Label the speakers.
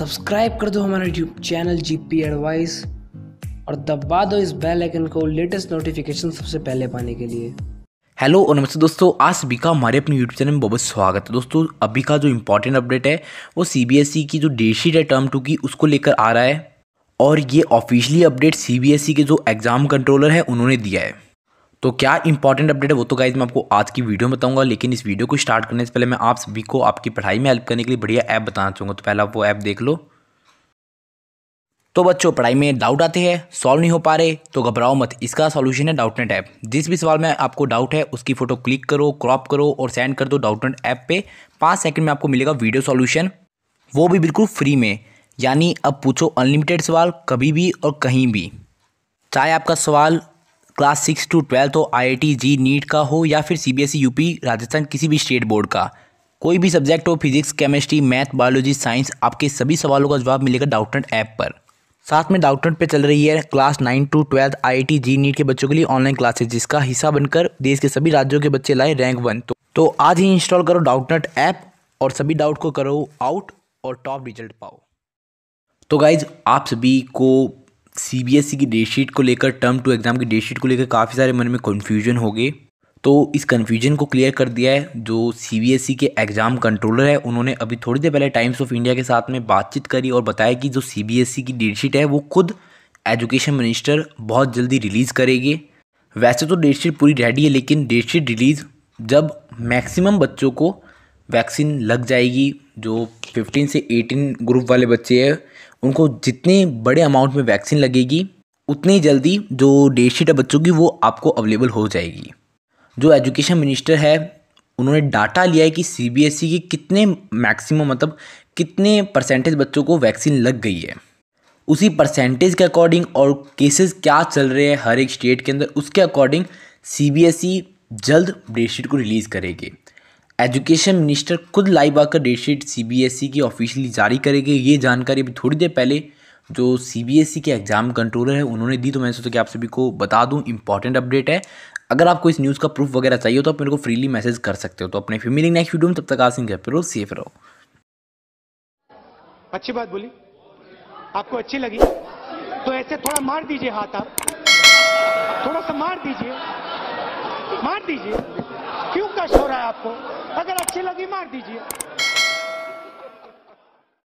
Speaker 1: subscribe कर दो हमारा YouTube channel G P advice और दबा दो इस बेल आइकन को लेटेस्ट नोटिफिकेशन सबसे पहले पाने के लिए हेलो और नमस्ते दोस्तों आज सभी का हमारे अपने यूट्यूब चैनल में बहुत स्वागत है दोस्तों अभी का जो इम्पोर्टेंट अपडेट है वो सीबीएसई e की जो डेटशीट है टर्म टू की उसको लेकर आ रहा है और ये ऑफिशियली अपडेट सीबीएसई के जो एग्ज़ाम कंट्रोलर है उन्होंने दिया है तो क्या इंपॉर्टेंट अपडेट है वो तो गाइज मैं आपको आज की वीडियो में बताऊंगा लेकिन इस वीडियो को स्टार्ट करने से पहले मैं आप सभी को आपकी पढ़ाई में हेल्प करने के लिए बढ़िया ऐप बताना चाहूँगा तो पहले आप वो ऐप देख लो तो बच्चों पढ़ाई में डाउट आते हैं सॉल्व नहीं हो पा रहे तो घबराओ मत इसका सॉल्यूशन है डाउटनेट ऐप जिस भी सवाल में आपको डाउट है उसकी फ़ोटो क्लिक करो क्रॉप करो और सेंड कर दो डाउटनेट ऐप पे पाँच सेकंड में आपको मिलेगा वीडियो सॉल्यूशन वो भी बिल्कुल फ्री में यानी अब पूछो अनलिमिटेड सवाल कभी भी और कहीं भी चाहे आपका सवाल क्लास सिक्स टू ट्वेल्थ हो आई जी नीट का हो या फिर C B S E UP Rajasthan किसी भी स्टेट बोर्ड का कोई भी सब्जेक्ट हो physics chemistry math biology science आपके सभी सवालों का जवाब मिलेगा डाउटनेट ऐप पर साथ में डाउटनट पे चल रही है क्लास नाइन टू ट्वेल्थ आई जी नीट के बच्चों के लिए ऑनलाइन क्लासेस जिसका हिस्सा बनकर देश के सभी राज्यों के बच्चे लाए रैंक वन तो, तो आज ही इंस्टॉल करो डाउटनट ऐप और सभी डाउट को करो आउट और टॉप रिजल्ट पाओ तो गाइज आप सभी को सीबीएसई e की डेट शीट को लेकर टर्म टू एग्ज़ाम की डेट शीट को लेकर काफ़ी सारे मन में कन्फ्यूजन हो गए तो इस कन्फ्यूजन को क्लियर कर दिया है जो सीबीएसई e के एग्ज़ाम कंट्रोलर है उन्होंने अभी थोड़ी देर पहले टाइम्स ऑफ इंडिया के साथ में बातचीत करी और बताया कि जो सीबीएसई e की डेट शीट है वो खुद एजुकेशन मिनिस्टर बहुत जल्दी रिलीज़ करेगी वैसे तो डेट शीट पूरी रेडी है लेकिन डेट शीट रिलीज़ जब मैक्सिमम बच्चों को वैक्सीन लग जाएगी जो फिफ्टीन से एटीन ग्रुप वाले बच्चे हैं उनको जितने बड़े अमाउंट में वैक्सीन लगेगी उतनी जल्दी जो डेट शीट है बच्चों की वो आपको अवेलेबल हो जाएगी जो एजुकेशन मिनिस्टर है उन्होंने डाटा लिया है कि सी बी एस ई के कितने मैक्सिमम मतलब कितने परसेंटेज बच्चों को वैक्सीन लग गई है उसी परसेंटेज के अकॉर्डिंग और केसेस क्या चल रहे हैं हर एक स्टेट के अंदर उसके according C B S E जल्द डेटशीट को रिलीज़ करेगी एजुकेशन मिनिस्टर खुद लाइव आकर डेट शीट सी e की ऑफिशियली जारी करेंगे ये जानकारी अभी थोड़ी देर पहले जो सी e के एग्ज़ाम कंट्रोलर है उन्होंने दी तो मैंने सोचा कि आप सभी को बता दूं इंपॉर्टेंट अपडेट है अगर आपको इस न्यूज़ का प्रूफ वगैरह चाहिए तो आप मेरे को फ्रीली मैसेज कर सकते हो तो अपने फिर मिलेंगे नेक्स्ट वीडियो में तब तक आसिंग घर पर रहो सेफ रहो अच्छी बात बोली आपको अच्छी लगी तो ऐसे थोड़ा मार दीजिए हाथ आप थोड़ा सा मार दीजिए मार दीजिए कश हो रहा है आपको अगर अच्छी लगी मार दीजिए